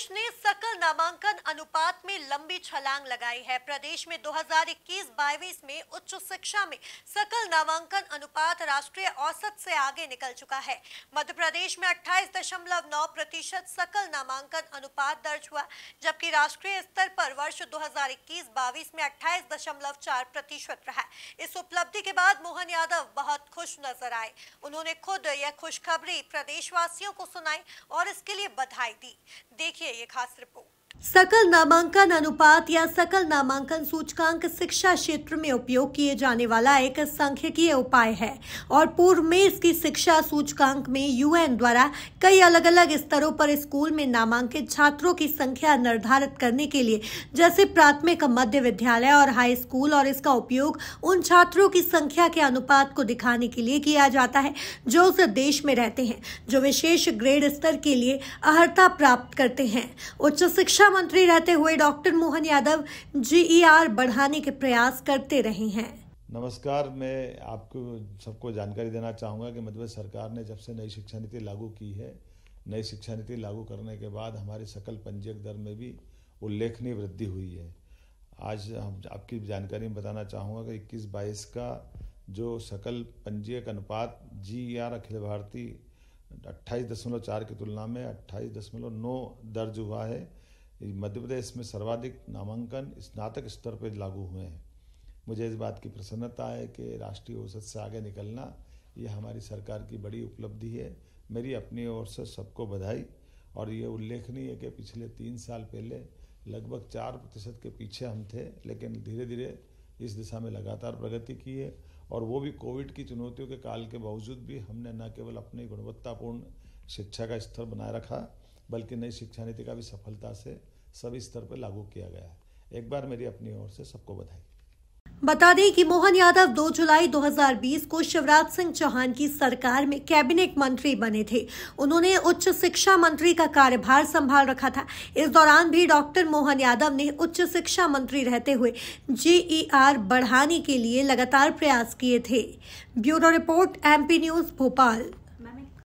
प्रदेश ने सकल नामांकन अनुपात में लंबी छलांग लगाई है प्रदेश में 2021-22 में उच्च शिक्षा में सकल नामांकन अनुपात राष्ट्रीय औसत से आगे निकल चुका है मध्य प्रदेश में 28.9 प्रतिशत सकल नामांकन अनुपात दर्ज हुआ जबकि राष्ट्रीय स्तर पर वर्ष 2021-22 में 28.4 प्रतिशत रहा इस उपलब्धि के बाद मोहन यादव बहुत खुश नजर आए उन्होंने खुद यह खुशखबरी प्रदेशवासियों को सुनाई और इसके लिए बधाई दी देखिए ये खास रिपोर्ट सकल नामांकन अनुपात या सकल नामांकन सूचकांक शिक्षा क्षेत्र में उपयोग किए जाने वाला एक सांख्यिकीय उपाय है और पूर्व में इसकी शिक्षा सूचकांक में यूएन द्वारा कई अलग अलग स्तरों पर स्कूल में नामांकित छात्रों की संख्या निर्धारित करने के लिए जैसे प्राथमिक मध्य विद्यालय और हाई स्कूल और इसका उपयोग उन छात्रों की संख्या के अनुपात को दिखाने के लिए किया जाता है जो उस देश में रहते हैं जो विशेष ग्रेड स्तर के लिए अर्हता प्राप्त करते हैं उच्च शिक्षा शिक्षा मंत्री रहते हुए डॉक्टर मोहन यादव जी e बढ़ाने के प्रयास करते रहे हैं नमस्कार मैं आपको सबको जानकारी देना चाहूँगा कि मध्यप्रदेश सरकार ने जब से नई शिक्षा नीति लागू की है नई शिक्षा नीति लागू करने के बाद हमारी सकल पंजीयक दर में भी उल्लेखनीय वृद्धि हुई है आज हम आपकी जानकारी में बताना चाहूँगा कि इक्कीस बाईस का जो सकल पंजीयक अनुपात जी आर e अखिल भारतीय अट्ठाईस दशमलव चार की तुलना में अट्ठाईस दशमलव नौ दर्ज हुआ है मध्य प्रदेश में सर्वाधिक नामांकन स्नातक स्तर पर लागू हुए हैं मुझे इस बात की प्रसन्नता है कि राष्ट्रीय औसत से आगे निकलना ये हमारी सरकार की बड़ी उपलब्धि है मेरी अपनी ओर से सबको बधाई और ये उल्लेखनीय है कि पिछले तीन साल पहले लगभग चार प्रतिशत के पीछे हम थे लेकिन धीरे धीरे इस दिशा में लगातार प्रगति की है और वो भी कोविड की चुनौतियों के काल के बावजूद भी हमने न केवल अपनी गुणवत्तापूर्ण शिक्षा का स्तर बनाए रखा बल्कि नई शिक्षा नीति का भी सफलता से सभी स्तर पर लागू किया गया है एक बार मेरी अपनी ओर से सबको बधाई बता दें कि मोहन यादव 2 जुलाई 2020 को शिवराज सिंह चौहान की सरकार में कैबिनेट मंत्री बने थे उन्होंने उच्च शिक्षा मंत्री का कार्यभार संभाल रखा था इस दौरान भी डॉक्टर मोहन यादव ने उच्च शिक्षा मंत्री रहते हुए जेईआर e बढ़ाने के लिए लगातार प्रयास किए थे bureau report MP news Bhopal